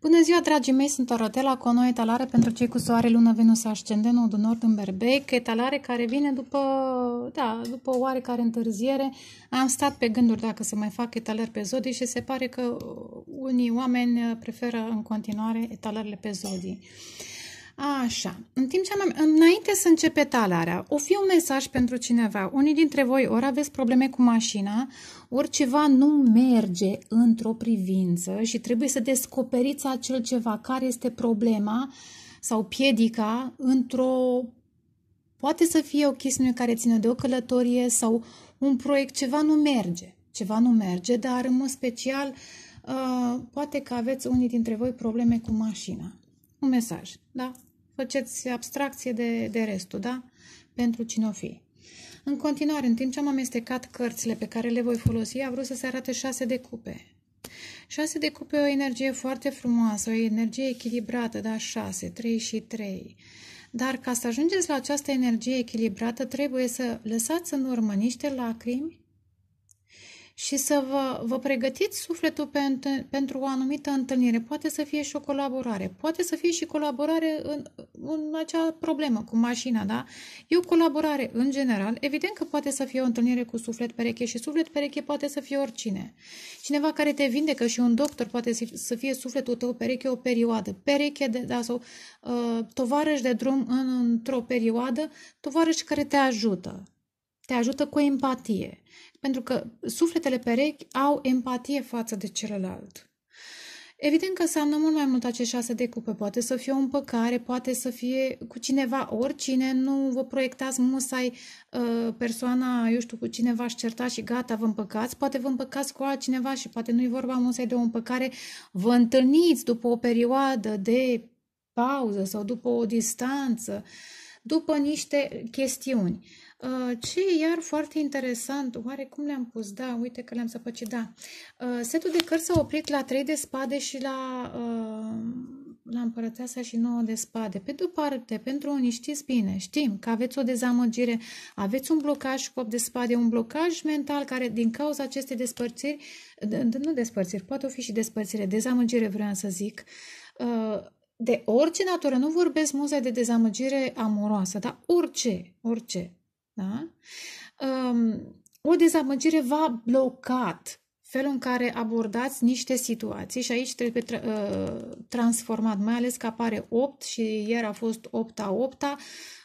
Bună ziua, dragii mei! Sunt Orotela cu o nouă etalare pentru cei cu soare, lună, venus, ascendent, nodul nord în berbec, etalare care vine după, da, după oarecare întârziere. Am stat pe gânduri dacă să mai fac etalări pe zodii și se pare că unii oameni preferă în continuare etalările pe zodii. Așa, în timp ce am, înainte să începe talarea, o fi un mesaj pentru cineva. Unii dintre voi ori aveți probleme cu mașina, ori ceva nu merge într-o privință și trebuie să descoperiți acel ceva, care este problema sau piedica într-o... Poate să fie o chestiune care ține de o călătorie sau un proiect, ceva nu merge. Ceva nu merge, dar în mod special uh, poate că aveți unii dintre voi probleme cu mașina un mesaj, da? Faceți abstracție de, de restul, da? Pentru cine o fi. În continuare, în timp ce am amestecat cărțile pe care le voi folosi, a vrut să se arate șase de cupe. Șase de cupe e o energie foarte frumoasă, o energie echilibrată, da? șase, trei și trei. Dar ca să ajungeți la această energie echilibrată, trebuie să lăsați în urmă niște lacrimi și să vă, vă pregătiți sufletul pentru, pentru o anumită întâlnire. Poate să fie și o colaborare, poate să fie și colaborare în, în acea problemă cu mașina, da? E o colaborare în general. Evident că poate să fie o întâlnire cu suflet pereche și suflet pereche poate să fie oricine. Cineva care te vindecă și un doctor poate să fie sufletul tău pereche o perioadă, pereche de, da, sau uh, tovarăș de drum în, într-o perioadă, tovarăș care te ajută. Te ajută cu empatie, pentru că sufletele perechi au empatie față de celălalt. Evident că înseamnă mult mai mult acești șase de cupe. Poate să fie o împăcare, poate să fie cu cineva, oricine. Nu vă proiectați musai uh, persoana, eu știu, cu cineva și certa și gata, vă împăcați. Poate vă împăcați cu altcineva și poate nu-i vorba musai de o împăcare. Vă întâlniți după o perioadă de pauză sau după o distanță. Uh, după niște chestiuni. Uh, ce e iar foarte interesant, oare cum le-am pus? Da, uite că le-am săpăcit, da. Uh, setul de cărți s-a oprit la 3 de spade și la, uh, la împărăteasa și 9 de spade. Pe de-o parte, pentru unii știți bine, știm că aveți o dezamăgire, aveți un blocaj cu 8 de spade, un blocaj mental care din cauza acestei despărțiri, nu despărțiri, poate fi și despărțire, dezamăgire vreau să zic, de orice natură, nu vorbesc muza de dezamăgire amoroasă, dar orice, orice, da? Um, o dezamăgire va blocat felul în care abordați niște situații și aici trebuie tra- uh, transformat, mai ales că apare 8 și ieri a fost 8 a 8 -a,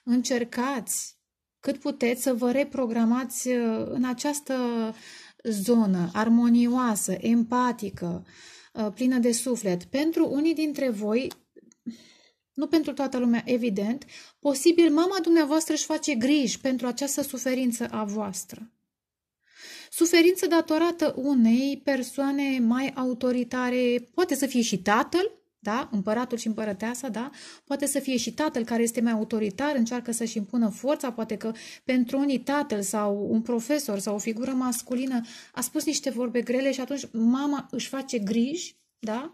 încercați cât puteți să vă reprogramați uh, în această zonă armonioasă, empatică, uh, plină de suflet. Pentru unii dintre voi, nu pentru toată lumea, evident, posibil mama dumneavoastră își face griji pentru această suferință a voastră. Suferință datorată unei persoane mai autoritare, poate să fie și tatăl, da? Împăratul și împărăteasa, da? Poate să fie și tatăl care este mai autoritar, încearcă să-și impună forța, poate că pentru unii tatăl sau un profesor sau o figură masculină a spus niște vorbe grele și atunci mama își face griji da?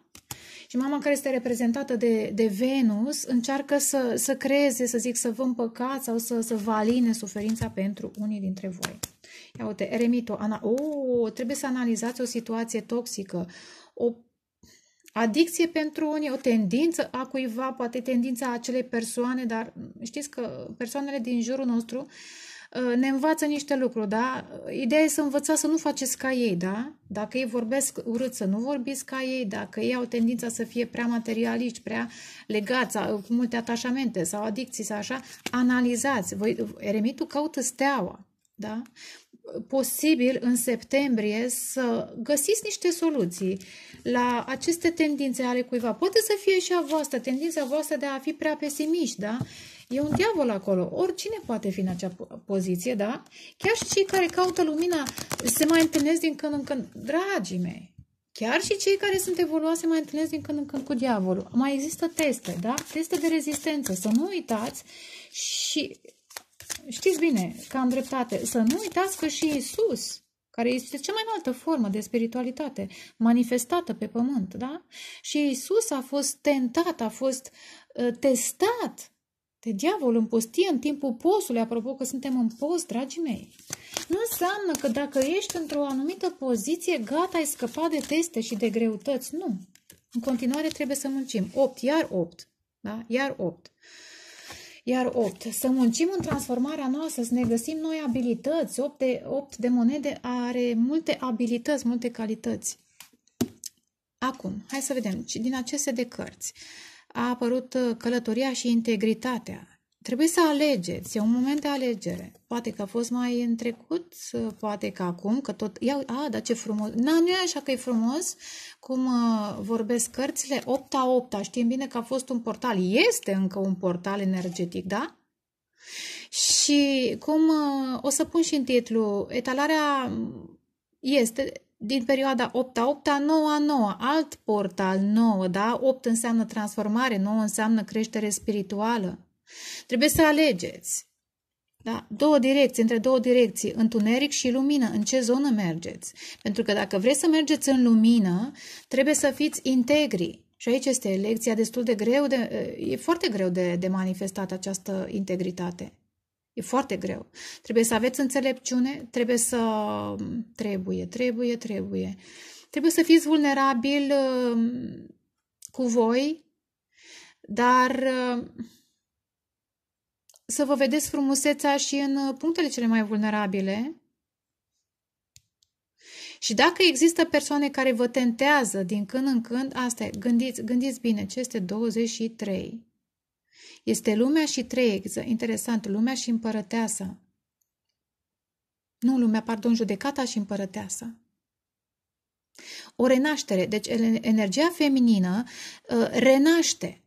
Și mama care este reprezentată de, de Venus încearcă să, să creeze, să zic, să vă împăcați sau să, să vă aline suferința pentru unii dintre voi. Ia uite, eremito, ana, o, trebuie să analizați o situație toxică, o adicție pentru unii, o tendință a cuiva, poate tendința acelei persoane, dar știți că persoanele din jurul nostru uh, Ă, ne învață niște lucruri, da? Ideea e să învățați să nu faceți ca ei, da? Dacă ei vorbesc urât, să nu vorbiți ca ei, dacă ei au tendința să fie prea materialiști, prea legați, cu multe atașamente sau adicții sau așa, analizați. Voi, eremitul caută steaua, da? Posibil în septembrie să găsiți niște soluții la aceste tendințe ale cuiva. Poate să fie și a voastră, tendința voastră de a fi prea pesimiști, da? E un diavol acolo. Oricine poate fi în acea poziție, da? Chiar și cei care caută lumina se mai întâlnesc din când în când. Dragii mei, chiar și cei care sunt evoluați se mai întâlnesc din când în când cu diavolul. Mai există teste, da? Teste de rezistență. Să nu uitați și știți bine că am dreptate. Să nu uitați că și Isus, care este cea mai înaltă formă de spiritualitate manifestată pe pământ, da? Și Isus a fost tentat, a fost uh, testat de diavol în pustie în timpul postului, apropo că suntem în post, dragii mei, nu înseamnă că dacă ești într-o anumită poziție, gata, ai scăpat de teste și de greutăți. Nu. În continuare trebuie să muncim. 8, iar 8. Da? Iar 8. Iar 8. Să muncim în transformarea noastră, să ne găsim noi abilități. 8 de, 8 de monede are multe abilități, multe calități. Acum, hai să vedem din aceste de cărți a apărut uh, călătoria și integritatea. Trebuie să alegeți, e un moment de alegere. Poate că a fost mai în trecut, uh, poate că acum, că tot... Ia, a, dar ce frumos! Na, nu e așa că e frumos cum uh, vorbesc cărțile 8 a 8 Știm bine că a fost un portal, este încă un portal energetic, da? Și cum o să pun și în titlu, etalarea este din perioada 8 a 8 a 9 a 9 alt portal 9, da? 8 înseamnă transformare, 9 înseamnă creștere spirituală. Trebuie să alegeți. Da? Două direcții, între două direcții, întuneric și lumină, în ce zonă mergeți? Pentru că dacă vreți să mergeți în lumină, trebuie să fiți integri. Și aici este lecția destul de greu, de, e foarte greu de, de manifestat această integritate. E foarte greu. Trebuie să aveți înțelepciune, trebuie să... Trebuie, trebuie, trebuie. Trebuie să fiți vulnerabil um, cu voi, dar um, să vă vedeți frumusețea și în uh, punctele cele mai vulnerabile. Și dacă există persoane care vă tentează din când în când, asta e, gândiți, gândiți bine, ce este 23. Este lumea și treixă, interesant, lumea și împărăteasa. Nu lumea, pardon, judecata și împărăteasa. O renaștere, deci energia feminină ă, renaște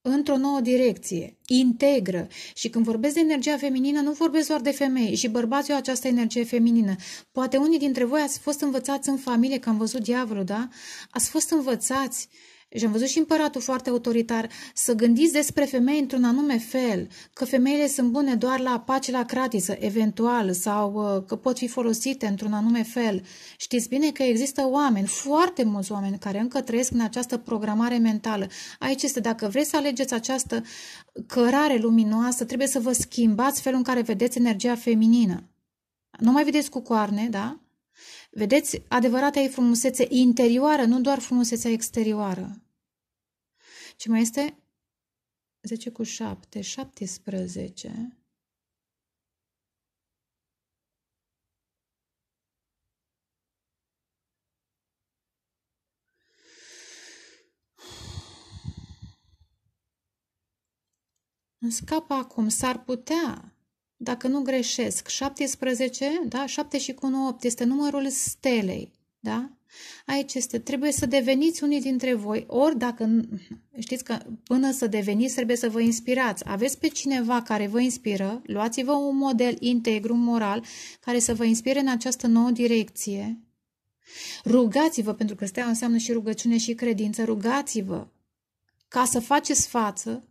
într-o nouă direcție, integră. Și când vorbesc de energia feminină, nu vorbesc doar de femei și bărbații au această energie feminină. Poate unii dintre voi ați fost învățați în familie, că am văzut diavolul, da? Ați fost învățați uh, și am văzut și împăratul foarte autoritar, să gândiți despre femei într-un anume fel, că femeile sunt bune doar la pace la cratiță, eventual, sau uh, că pot fi folosite într-un anume fel. Știți bine că există oameni, foarte mulți oameni, care încă trăiesc în această programare mentală. Aici este, dacă vreți să alegeți această cărare luminoasă, trebuie să vă schimbați felul în care vedeți energia feminină. Nu mai vedeți cu coarne, da? Vedeți, adevărata e frumusețe interioară, nu doar frumusețea exterioară. Ce mai este? 10 cu 7, 17. Îmi scapă acum, s-ar putea dacă nu greșesc, 17, da? 7 și cu 8 este numărul stelei, da? Aici este, trebuie să deveniți unii dintre voi, ori dacă știți că până să deveniți trebuie să vă inspirați. Aveți pe cineva care vă inspiră, luați-vă un model integru, moral, care să vă inspire în această nouă direcție. Rugați-vă, pentru că stea înseamnă și rugăciune și credință, rugați-vă ca să faceți față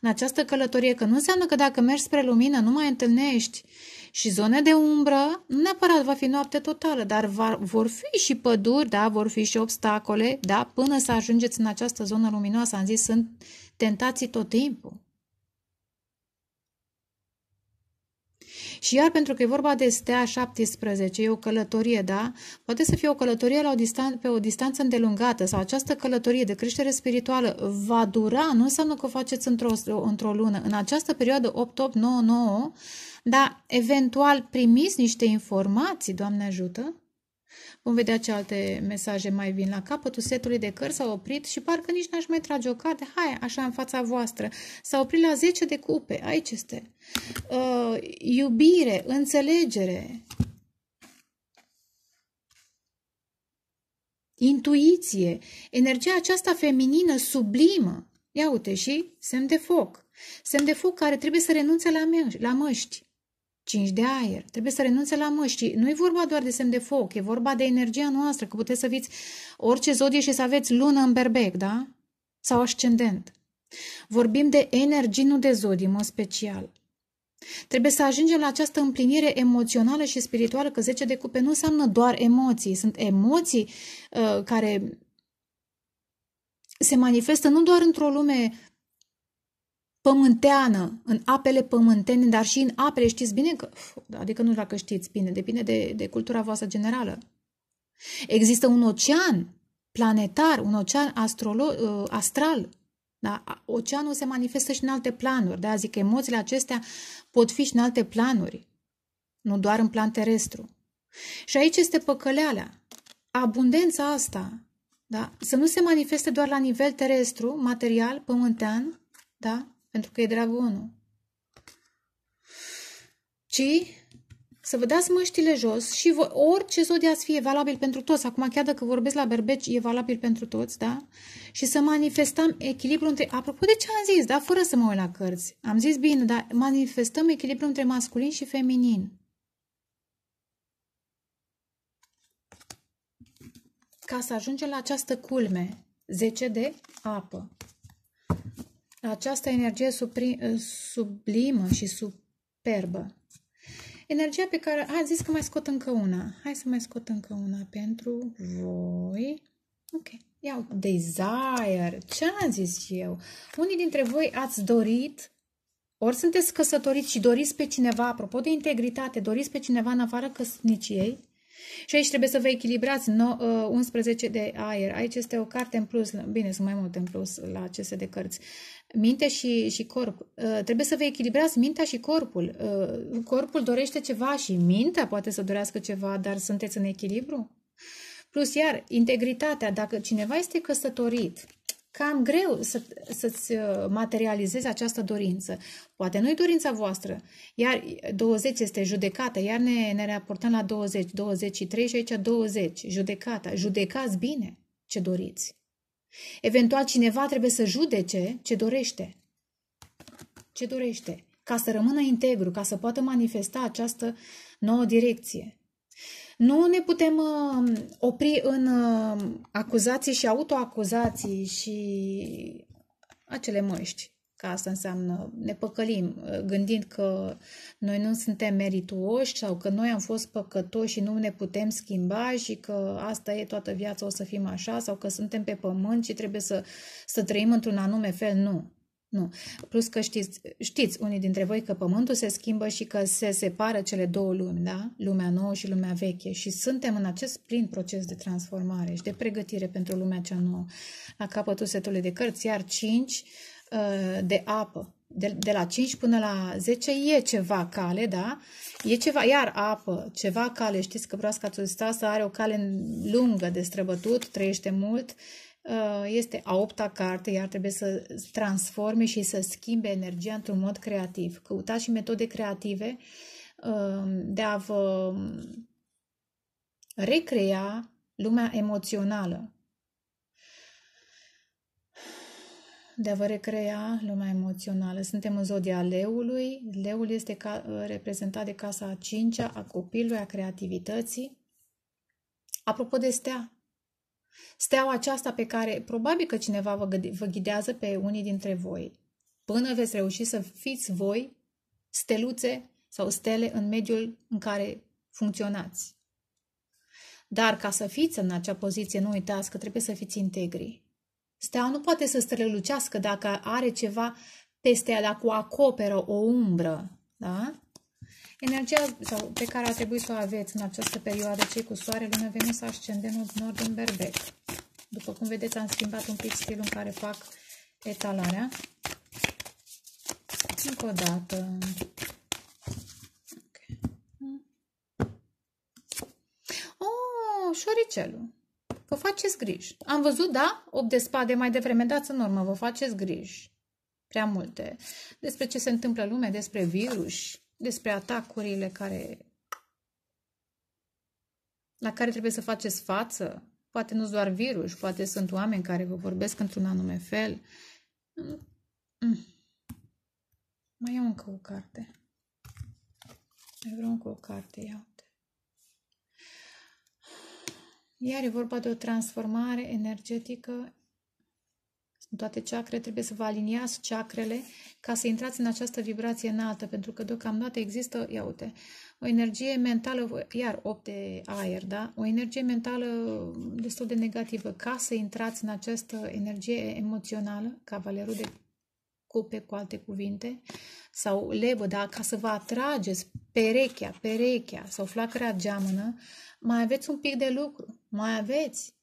în această călătorie, că nu înseamnă că dacă mergi spre lumină nu mai întâlnești și zone de umbră, nu neapărat va fi noapte totală, dar va, vor fi și păduri, da, vor fi și obstacole, da, până să ajungeți în această zonă luminoasă. Am zis, sunt tentații tot timpul. Și iar pentru că e vorba de stea 17, e o călătorie, da? Poate să fie o călătorie la o distan- pe o distanță îndelungată sau această călătorie de creștere spirituală va dura, nu înseamnă că o faceți într-o, într-o lună. În această perioadă 8-8-9-9, dar eventual primiți niște informații, Doamne ajută, Vom vedea ce alte mesaje mai vin. La capătul setului de cărți s-a oprit și parcă nici n-aș mai trage o carte. Hai, așa în fața voastră. S-a oprit la 10 de cupe. Aici este. Uh, iubire, înțelegere, intuiție, energia aceasta feminină sublimă. Ia uite și semn de foc. Semn de foc care trebuie să renunțe la, la măști. Cinci de aer. Trebuie să renunțe la măști. Nu e vorba doar de semn de foc, e vorba de energia noastră, că puteți să fiți orice zodie și să aveți lună în berbec, da? Sau ascendent. Vorbim de energie nu de zodie, mă special. Trebuie să ajungem la această împlinire emoțională și spirituală, că 10 de cupe nu înseamnă doar emoții, sunt emoții uh, care se manifestă nu doar într-o lume pământeană, în apele pământene, dar și în apele, știți bine că, adică nu dacă știți bine, depinde de, de cultura voastră generală. Există un ocean planetar, un ocean astrolo- uh, astral, da? Oceanul se manifestă și în alte planuri, da? Zic că emoțiile acestea pot fi și în alte planuri, nu doar în plan terestru. Și aici este păcălealea, Abundența asta, da? Să nu se manifeste doar la nivel terestru, material, pământean, da? pentru că e dragonul. Ci să vă dați măștile jos și vă, orice zodia să fi e valabil pentru toți. Acum, chiar dacă vorbesc la berbeci, e valabil pentru toți, da? Și să manifestăm echilibru între... Apropo de ce am zis, da? Fără să mă uit la cărți. Am zis bine, dar manifestăm echilibru între masculin și feminin. Ca să ajungem la această culme. 10 de apă această energie sublimă și superbă. Energia pe care... A, zis că mai scot încă una. Hai să mai scot încă una pentru voi. Ok. Iau. Desire. Ce am zis eu? Unii dintre voi ați dorit ori sunteți căsătoriți și doriți pe cineva, apropo de integritate, doriți pe cineva în afară căsniciei, și aici trebuie să vă echilibrați no, 11 uh, de aer. Aici este o carte în plus, bine, sunt mai multe în plus la aceste de cărți minte și, și corp. Uh, trebuie să vă echilibrați mintea și corpul. Uh, corpul dorește ceva și mintea poate să dorească ceva, dar sunteți în echilibru? Plus, iar, integritatea. Dacă cineva este căsătorit, cam greu să, să-ți uh, materializezi această dorință. Poate nu-i dorința voastră. Iar 20 uh, este judecată, iar ne, ne raportăm la 20, 23 și aici 20, judecata. Judecați bine ce doriți. Eventual cineva trebuie să judece ce dorește. Ce dorește? Ca să rămână integru, ca să poată manifesta această nouă direcție. Nu ne putem uh, opri în uh, acuzații și autoacuzații și acele măști că asta înseamnă ne păcălim, ă, gândind că noi nu suntem merituoși sau că noi am fost păcătoși și nu ne putem schimba și că asta e toată viața, o să fim așa, sau că suntem pe pământ și trebuie să, să trăim într-un anume fel. Nu, nu. Plus că știți, știți unii dintre voi că pământul se schimbă și că se separă cele două lumi, da? Lumea nouă și lumea veche. Și suntem în acest plin proces de transformare și de pregătire pentru lumea cea nouă. La capătul setului de cărți, iar cinci Uh, de apă, de, de la 5 până la 10 e ceva cale, da? E ceva, iar apă, ceva cale, știți că broasca să are o cale lungă de străbătut, trăiește mult, uh, este a opta carte, iar trebuie să transforme și să schimbe energia într-un mod creativ. Căutați și metode creative uh, de a vă recrea lumea emoțională. de a vă recrea lumea emoțională. Suntem în zodia leului. Leul este ca, reprezentat de casa a cincea, a copilului, a creativității. Apropo de stea, steaua aceasta pe care probabil că cineva vă, vă ghidează pe unii dintre voi. Până veți reuși să fiți voi steluțe sau stele în mediul în care funcționați. Dar ca să fiți în acea poziție, nu uitați că trebuie să fiți integri. Steaua nu poate să strălucească dacă are ceva peste ea, dacă o acoperă o umbră. Da? Energia sau, pe care a trebuit să o aveți în această perioadă, cei cu soare, să venus, în nord în berbec. După cum vedeți, am schimbat un pic stilul în care fac etalarea. Încă o dată. Okay. Mm. Oh, șoricelul. Vă faceți griji. Am văzut, da, 8 de spade mai devreme, dați în urmă, vă faceți griji. Prea multe. Despre ce se întâmplă lume, despre virus, despre atacurile care la care trebuie să faceți față. Poate nu doar virus, poate sunt oameni care vă vorbesc într-un anume fel. Mm. Mai iau încă o carte. Mai vreau încă o carte, iau. Iar e vorba de o transformare energetică. Sunt toate chakre, trebuie să vă aliniați chakrele ca să intrați în această vibrație înaltă, pentru că deocamdată există, ia uite, o energie mentală, iar 8 de aer, da? O energie mentală destul de negativă. Ca să intrați în această energie emoțională, cavalerul de cupe, cu alte cuvinte, sau levă, da? Ca să vă atrageți perechea, perechea sau flacăra geamănă, mai aveți un pic de lucru. Mai aveți?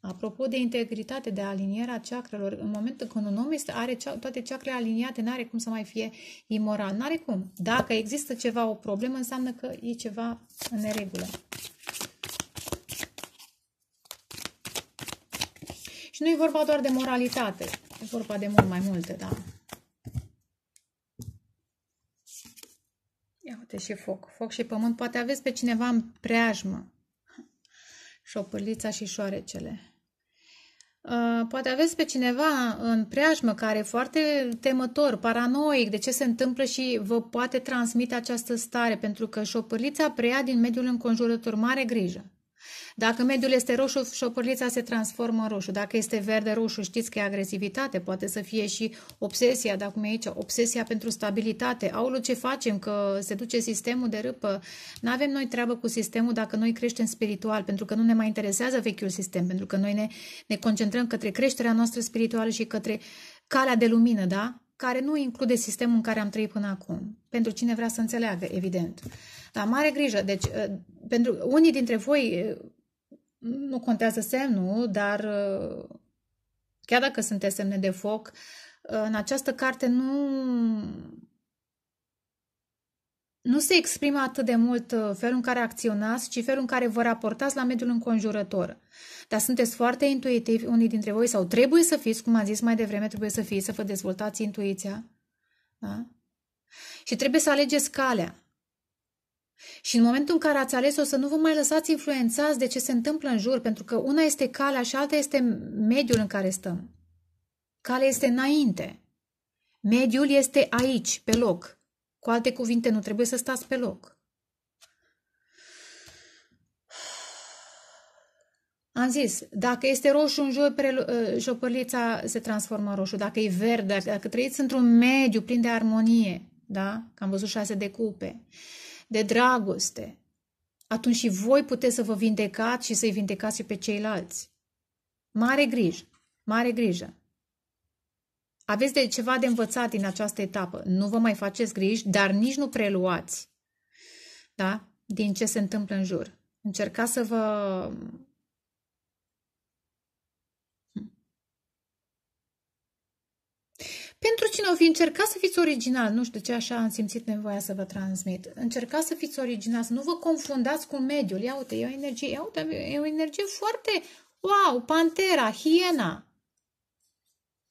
Apropo de integritate, de alinierea ceacrelor, în momentul când un om este, are cea, toate ceacrele aliniate, nu are cum să mai fie imoral. N-are cum. Dacă există ceva, o problemă, înseamnă că e ceva în neregulă. Și nu e vorba doar de moralitate. E vorba de mult mai multe, da. Ia uite și foc. Foc și pământ. Poate aveți pe cineva în preajmă șopârlița și șoarecele. Poate aveți pe cineva în preajmă care e foarte temător, paranoic de ce se întâmplă și vă poate transmite această stare, pentru că șopârlița preia din mediul înconjurător mare grijă. Dacă mediul este roșu, șopârlița se transformă în roșu. Dacă este verde-roșu, știți că e agresivitate, poate să fie și obsesia, dacă cum e aici, obsesia pentru stabilitate. Aulu, ce facem? Că se duce sistemul de râpă. Nu avem noi treabă cu sistemul dacă noi creștem spiritual, pentru că nu ne mai interesează vechiul sistem, pentru că noi ne, ne concentrăm către creșterea noastră spirituală și către calea de lumină, da? care nu include sistemul în care am trăit până acum. Pentru cine vrea să înțeleagă, evident. Dar mare grijă, deci ă, pentru unii dintre voi ă, nu contează semnul, dar ă, chiar dacă sunteți semne de foc, în această carte nu nu se exprimă atât de mult uh, felul în care acționați, ci felul în care vă raportați la mediul înconjurător. Dar sunteți foarte intuitivi unii dintre voi sau trebuie să fiți, cum am zis mai devreme, trebuie să fiți, să vă dezvoltați intuiția. Da? Și trebuie să alegeți calea. Și în momentul în care ați ales-o să nu vă mai lăsați influențați de ce se întâmplă în jur, pentru că una este calea și alta este mediul în care stăm. Calea este înainte. Mediul este aici, pe loc. Cu alte cuvinte, nu trebuie să stați pe loc. Am zis, dacă este roșu în joi, ă, jopărlița se transformă în roșu. Dacă e verde, dacă trăiți într-un mediu plin de armonie, da? Că am văzut șase de cupe, de dragoste, atunci și voi puteți să vă vindecați și să-i vindecați și pe ceilalți. Mare grijă, mare grijă. Aveți de ceva de învățat din această etapă. Nu vă mai faceți griji, dar nici nu preluați da? din ce se întâmplă în jur. Încercați să vă Pentru cine o fi, încercați să fiți original. Nu știu de ce așa am simțit nevoia să vă transmit. Încercați să fiți original, să nu vă confundați cu mediul. Ia uite, e o energie, ia uite, e o energie foarte... Wow, pantera, hiena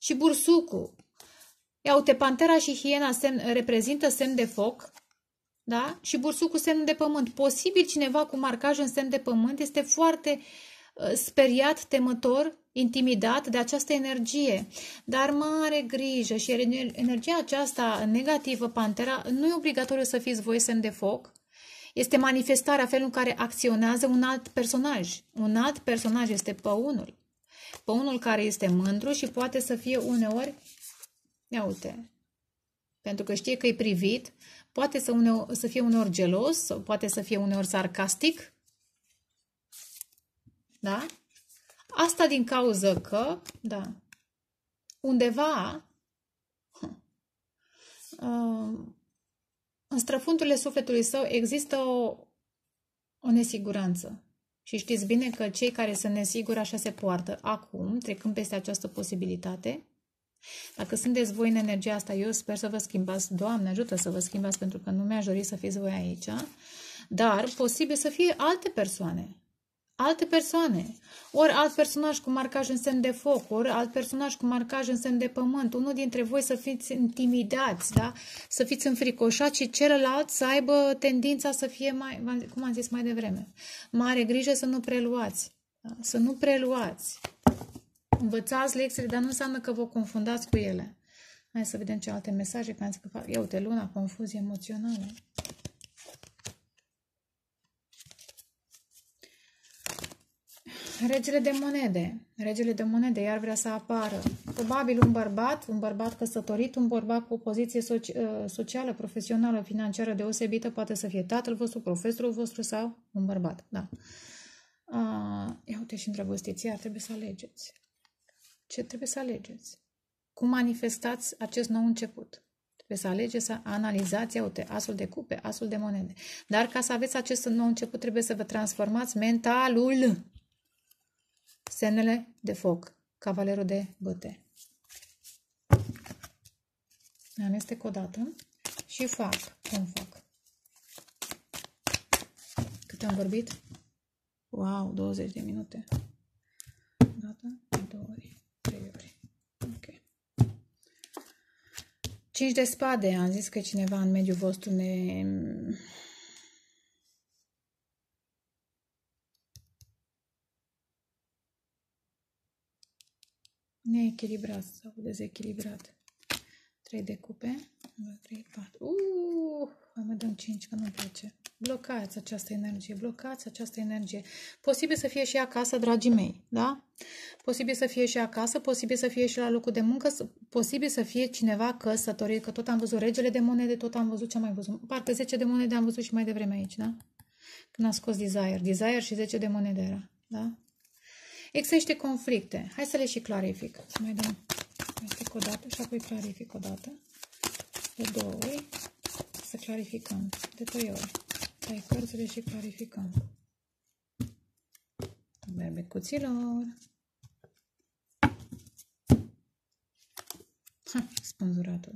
și bursucu. Ia uite, pantera și hiena semn, reprezintă semn de foc, da? Și bursucul semn de pământ. Posibil cineva cu marcaj în semn de pământ este foarte uh, speriat, temător, intimidat de această energie. Dar mare grijă și energia aceasta negativă, pantera, nu e obligatoriu să fiți voi semn de foc, este manifestarea felul în care acționează un alt personaj. Un alt personaj este păunul pe unul care este mândru și poate să fie uneori, ia uite, pentru că știe că e privit, poate să, uneori, să fie uneori gelos, poate să fie uneori sarcastic, da? Asta din cauză că, da, undeva hm, uh, în străfundurile sufletului său există o, o nesiguranță. Și știți bine că cei care sunt nesiguri așa se poartă acum, trecând peste această posibilitate. Dacă sunteți voi în energia asta, eu sper să vă schimbați. Doamne, ajută să vă schimbați, pentru că nu mi-aș dori să fiți voi aici. Dar posibil să fie alte persoane alte persoane. Ori alt personaj cu marcaj în semn de foc, ori alt personaj cu marcaj în semn de pământ. Unul dintre voi să fiți intimidați, da? să fiți înfricoșați și celălalt să aibă tendința să fie mai, cum am zis mai devreme, mare grijă să nu preluați. Da? Să nu preluați. Învățați lecțiile, dar nu înseamnă că vă confundați cu ele. Hai să vedem ce alte mesaje, că am zis că fac. Ia uite, luna, confuzie emoțională. Regele de monede. Regele de monede iar vrea să apară. Probabil un bărbat, un bărbat căsătorit, un bărbat cu o poziție uh, socială, profesională, financiară deosebită, poate să fie tatăl vostru, profesorul vostru sau un bărbat. Da. A, uh, ia uite și îndrăgostiți, iar trebuie să alegeți. Ce trebuie să alegeți? Cum manifestați acest nou început? Trebuie să alegeți, să analizați, uite, asul de cupe, asul de monede. Dar ca să aveți acest nou început, trebuie să vă transformați mentalul Semnele de foc. Cavalerul de băte. Amestec o dată și fac un foc. Cât am vorbit? Wow, 20 de minute. Gata? Două ori, trei ori. Ok. Cinci de spade. Am zis că cineva în mediul vostru ne neechilibrat sau dezechilibrat. 3 de cupe. 1, 3, 4. Uh, mai dăm 5 că nu-mi place. Blocați această energie, blocați această energie. Posibil să fie și acasă, dragii mei, da? Posibil să fie și acasă, posibil să fie și la locul de muncă, posibil să fie cineva căsătorit, că tot am văzut regele de monede, tot am văzut ce am mai văzut. Parte 10 de monede am văzut și mai devreme aici, da? Când a scos Desire. Desire și 10 de monede era, da? Există conflicte. Hai să le și clarific. Să mai dăm o dată și apoi clarific o dată. De două ori. Să clarificăm. De trei ori. Tai cărțile și clarificăm. Merg cuților. Ha, spânzuratul.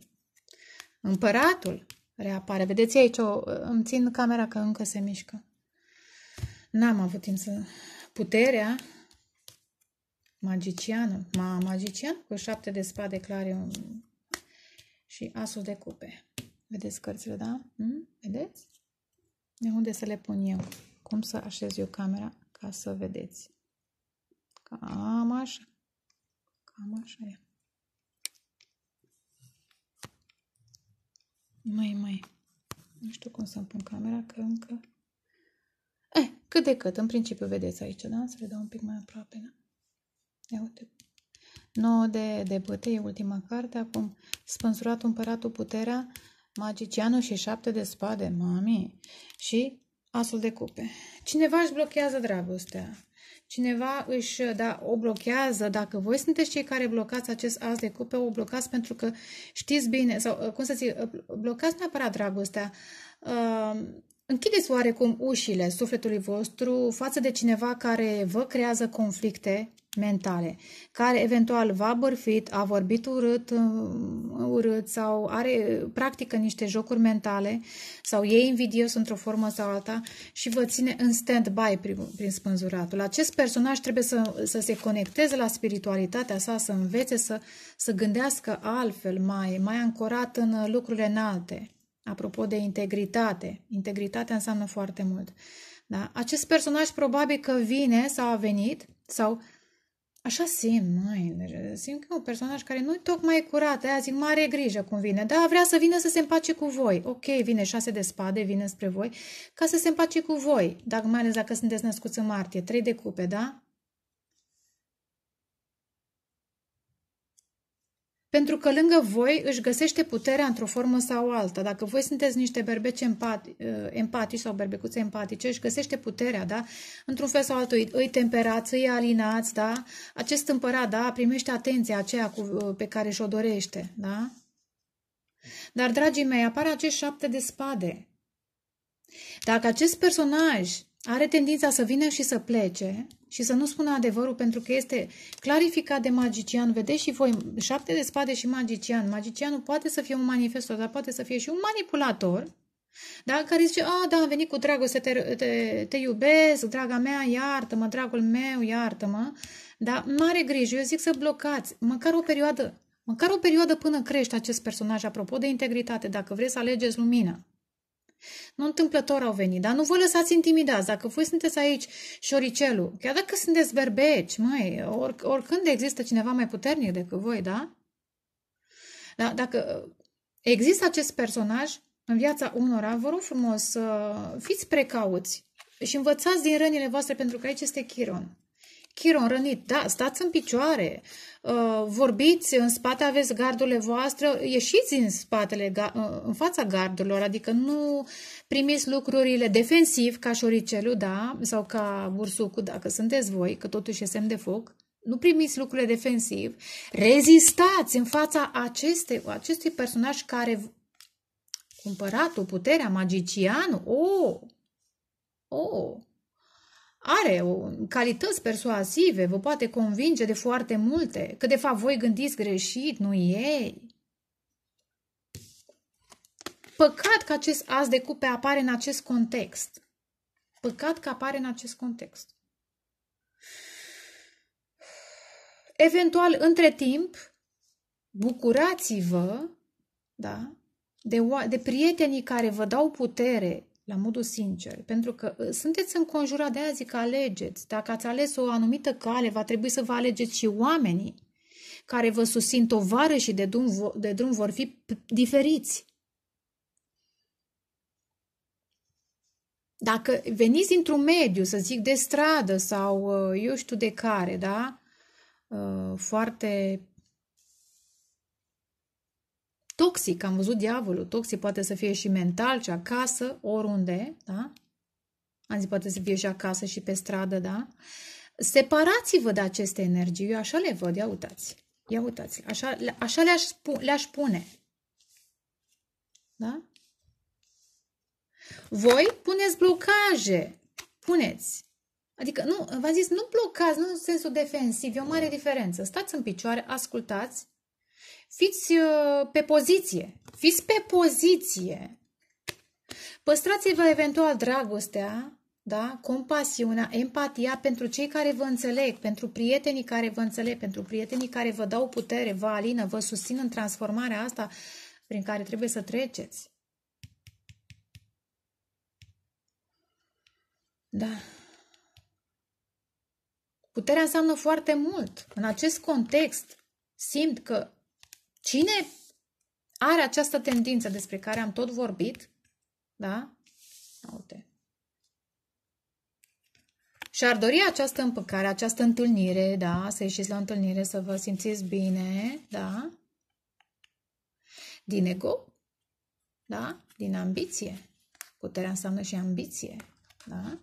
Împăratul reapare. Vedeți aici, o, îmi țin camera că încă se mișcă. N-am avut timp să... Puterea magiciană, Ma, magician cu șapte de spade clare un... și asul de cupe. Vedeți cărțile, da? Hmm? Vedeți? De unde să le pun eu? Cum să așez eu camera ca să vedeți? Cam așa. Cam așa e. Mai, mai. Nu știu cum să-mi pun camera, că încă... Eh, cât de cât. În principiu vedeți aici, da? Să le dau un pic mai aproape, da? Ia uite. 9 de, de bătăi, ultima carte. Acum, spânzurat împăratul puterea, magicianul și 7 de spade, mami. Și asul de cupe. Cineva își blochează dragostea. Cineva își da, o blochează, dacă voi sunteți cei care blocați acest as de cupe, o blocați pentru că știți bine, sau uh, cum să zic, uh, blocați neapărat dragostea. Uh, închideți oarecum ușile sufletului vostru față de cineva care vă creează conflicte, mentale, care eventual va bărfit, a vorbit urât, uh, urât sau are, practică niște jocuri mentale sau e invidios într-o formă sau alta și vă ține în stand-by prin, prin spânzuratul. Acest personaj trebuie să, să se conecteze la spiritualitatea sa, să învețe să, să gândească altfel, mai, mai ancorat în lucrurile înalte. Apropo de integritate, integritatea înseamnă foarte mult. Da? Acest personaj probabil că vine sau a venit sau Așa simt, mai, deci, simt că e un personaj care nu-i tocmai curat, aia zic, mare grijă cum vine, da, vrea să vină să se împace cu voi, ok, vine șase de spade, vine spre voi, ca să se împace cu voi, dacă mai ales dacă sunteți născuți în martie, trei de cupe, da? pentru că lângă voi își găsește puterea într-o formă sau alta. Dacă voi sunteți niște berbeci empati, eh, empatici sau berbecuțe empatice, își găsește puterea, da? Într-un fel sau altul, îi temperați, îi alinați, da? Acest împărat, da, primește atenția aceea cu, eh, pe care și-o dorește, da? Dar, dragii mei, apar acești șapte de spade. Dacă acest personaj are tendința să vină și să plece și să nu spună adevărul pentru că este clarificat de magician. Vedeți și voi, șapte de spade și magician. Magicianul poate să fie un manifestor, dar poate să fie și un manipulator, da? care zice, a, da, am venit cu dragoste, te, te, te iubesc, draga mea, iartă-mă, dragul meu, iartă-mă. Dar mare grijă, eu zic să blocați, măcar o perioadă, măcar o perioadă până crește acest personaj, apropo de integritate, dacă vreți să alegeți lumina. Nu întâmplător au venit, dar nu vă lăsați intimidați. Dacă voi sunteți aici șoricelul, chiar dacă sunteți berbeci, mai oric, oricând există cineva mai puternic decât voi, da? da? Dacă există acest personaj în viața unora, vă rog frumos, uh, fiți precauți și învățați din rănile voastre, pentru că aici este Chiron. Chiron rănit, da, stați în picioare, uh, vorbiți, în spate aveți gardurile voastre, ieșiți în spatele, uh, în fața gardurilor, adică nu primiți lucrurile defensiv ca șoricelu, da, sau ca bursucul, dacă sunteți voi, că totuși e semn de foc, nu primiți lucrurile defensiv, rezistați în fața acestei, acestui personaj care cumpăratul, puterea, magicianul, o, oh, o, oh, are o, calități persuasive, vă poate convinge de foarte multe, că de fapt voi gândiți greșit, nu ei. Păcat că acest as de cupe apare în acest context. Păcat că apare în acest context. Eventual, între timp, bucurați-vă da, de, de prietenii care vă dau putere la modul sincer, pentru că uh, sunteți înconjurat de azi că alegeți. Dacă ați ales o anumită cale, va trebui să vă alegeți și oamenii care vă susțin tovară și de drum, de drum vor fi diferiți. Dacă veniți dintr-un mediu, să zic, de stradă sau uh, eu știu de care, da? Uh, foarte Toxic, am văzut diavolul, toxic poate să fie și mental, și acasă, oriunde, da? Am zis, poate să fie și acasă și pe stradă, da? Separați-vă de aceste energii, eu așa le văd, ia uitați. Ia uitați, așa, așa le-aș, le-aș pune. Da? Voi puneți blocaje, puneți. Adică, nu, v-am zis, nu blocați, nu în sensul defensiv, e o mare diferență. Stați în picioare, ascultați, Fiți uh, pe poziție. Fiți pe poziție. Păstrați-vă eventual dragostea, da? compasiunea, empatia pentru cei care vă înțeleg, pentru prietenii care vă înțeleg, pentru prietenii care vă dau putere, vă alină, vă susțin în transformarea asta prin care trebuie să treceți. Da. Puterea înseamnă foarte mult. În acest context simt că Cine are această tendință despre care am tot vorbit, da? Uite. Și ar dori această împăcare, această întâlnire, da? Să ieșiți la întâlnire, să vă simțiți bine, da? Din ego, da? Din ambiție. Puterea înseamnă și ambiție, da?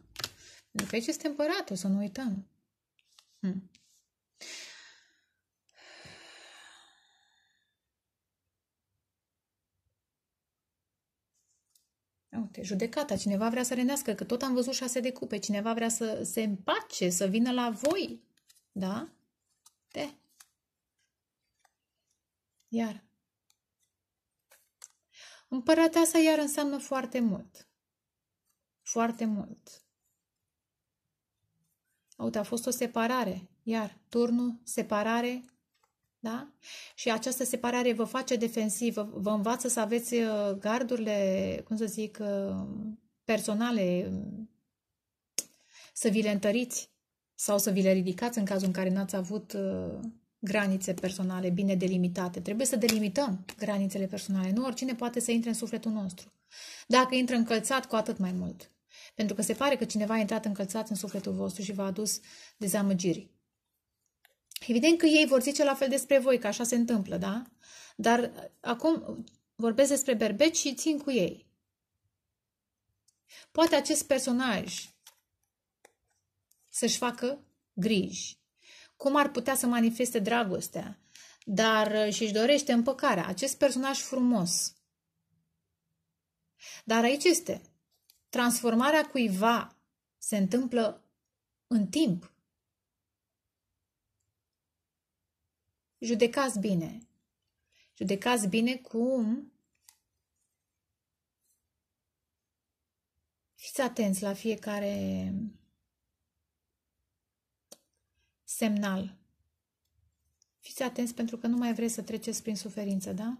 Pentru că aici este împăratul, să nu uităm. Hmm. Uite, judecata, cineva vrea să renească, că tot am văzut șase de cupe, cineva vrea să se împace, să vină la voi, da? Te. Iar. Împărăteasa iar înseamnă foarte mult. Foarte mult. Uite, a fost o separare. Iar, turnul, separare, da? Și această separare vă face defensivă, vă învață să aveți uh, gardurile, cum să zic, uh, personale, să vi le întăriți sau să vi le ridicați în cazul în care n-ați avut uh, granițe personale bine delimitate. Trebuie să delimităm granițele personale. Nu oricine poate să intre în sufletul nostru. Dacă intră încălțat, cu atât mai mult. Pentru că se pare că cineva a intrat încălțat în sufletul vostru și v-a adus dezamăgiri. Evident că ei vor zice la fel despre voi, că așa se întâmplă, da? Dar uh, acum vorbesc despre berbeci și țin cu ei. Poate acest personaj să-și facă griji. Cum ar putea să manifeste dragostea? Dar uh, și-și dorește împăcarea. Acest personaj frumos. Dar aici este. Transformarea cuiva se întâmplă în timp. judecați bine. Judecați bine cum fiți atenți la fiecare semnal. Fiți atenți pentru că nu mai vreți să treceți prin suferință, da?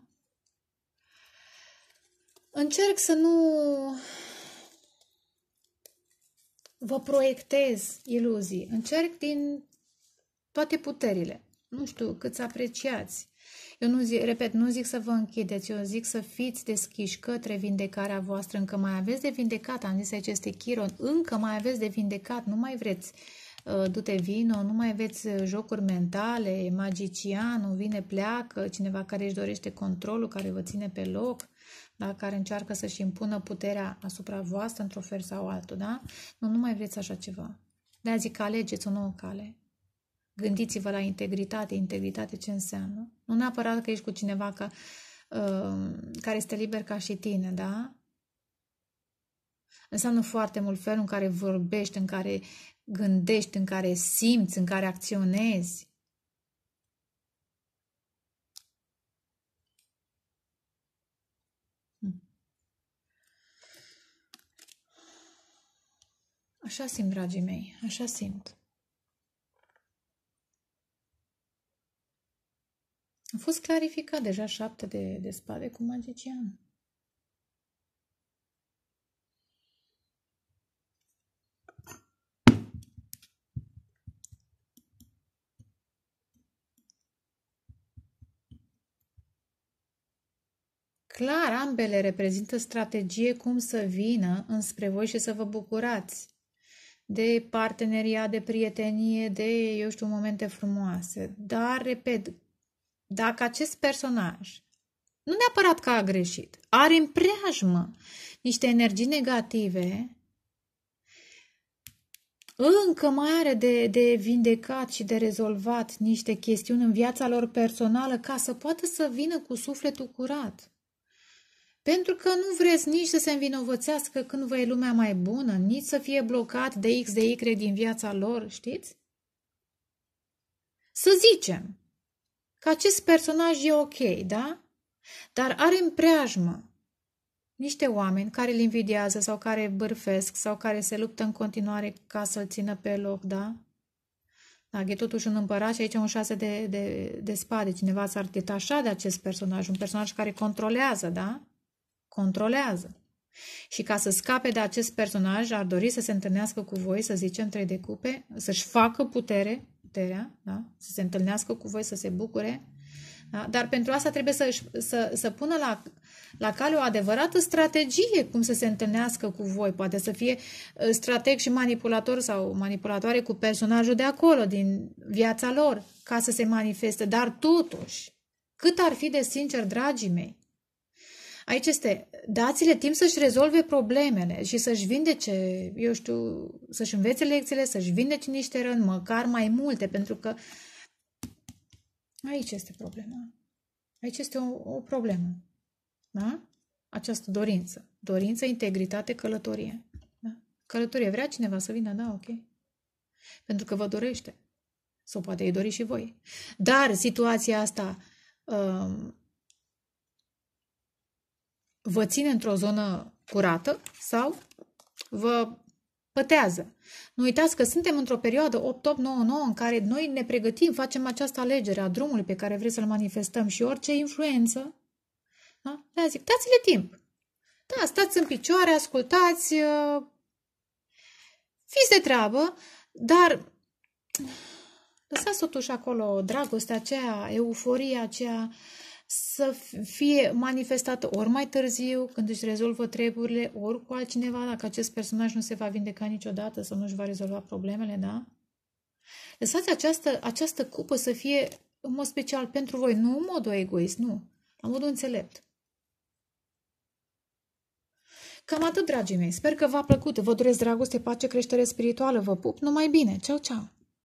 Încerc să nu vă proiectez iluzii. Încerc din toate puterile nu știu, să apreciați. Eu nu zic, repet, nu zic să vă închideți, eu zic să fiți deschiși către vindecarea voastră, încă mai aveți de vindecat, am zis aici este Chiron, încă mai aveți de vindecat, nu mai vreți uh, dute vino, nu mai aveți uh, jocuri mentale, magicianul vine, pleacă, cineva care își dorește controlul, care vă ține pe loc, da? care încearcă să-și impună puterea asupra voastră într-o fel sau altul, da? Nu, nu mai vreți așa ceva. De-aia zic, alegeți o nouă cale. Gândiți-vă la integritate. Integritate ce înseamnă? Nu neapărat că ești cu cineva ca, uh, care este liber ca și tine, da? Înseamnă foarte mult felul în care vorbești, în care gândești, în care simți, în care acționezi. Hmm. Așa simt, dragii mei, așa simt. A fost clarificat deja șapte de, de spade cu magician. Clar, ambele reprezintă strategie cum să vină înspre voi și să vă bucurați de parteneria, de prietenie, de, eu știu, momente frumoase. Dar, repet, dacă acest personaj, nu neapărat că a greșit, are în preajmă niște energii negative, încă mai are de, de vindecat și de rezolvat niște chestiuni în viața lor personală ca să poată să vină cu sufletul curat. Pentru că nu vreți nici să se învinovățească când vă e lumea mai bună, nici să fie blocat de X de Y din viața lor, știți? Să zicem, că acest personaj e ok, da? Dar are în preajmă niște oameni care îl invidiază sau care bârfesc sau care se luptă în continuare ca să-l țină pe loc, da? Da, e totuși un împărat și aici un șase de, de, de spade. Cineva s-ar detașa de acest personaj, un personaj care controlează, da? Controlează. Și ca să scape de acest personaj, ar dori să se întâlnească cu voi, să zicem, trei de cupe, să-și facă putere, puterea da? să se întâlnească cu voi, să se bucure. Da? Dar pentru asta trebuie să, să, să pună la, la cale o adevărată strategie cum să se întâlnească cu voi. Poate să fie ă, strateg și manipulator sau manipulatoare cu personajul de acolo, din viața lor, ca să se manifeste. Dar totuși, cât ar fi de sincer, dragii mei, Aici este, dați-le timp să-și rezolve problemele și să-și vindece, eu știu, să-și învețe lecțiile, să-și vindece niște răni, măcar mai multe, pentru că aici este problema. Aici este o, o problemă. Da? Această dorință. Dorință, integritate, călătorie. Da? Călătorie. Vrea cineva să vină? Da, ok. Pentru că vă dorește. Sau poate îi dori și voi. Dar situația asta Uh, vă ține într-o zonă curată sau vă pătează. Nu uitați că suntem într-o perioadă 8-8-9-9 în care noi ne pregătim, facem această alegere a drumului pe care vreți să-l manifestăm și orice influență. Da? De da, zic, dați-le timp. Da, stați în picioare, ascultați, uh, fiți de treabă, dar lăsați totuși acolo dragostea aceea, euforia aceea, uh, să fie manifestată ori mai târziu, când își rezolvă treburile, ori cu altcineva, dacă acest personaj nu se va vindeca niciodată sau nu își va rezolva problemele, da? Lăsați această, această cupă să fie în mod special pentru voi, nu în modul egoist, nu, la modul înțelept. Cam atât, dragii mei. Sper că v-a plăcut. Vă doresc dragoste, pace, creștere spirituală. Vă pup. Numai bine. Ceau, ceau!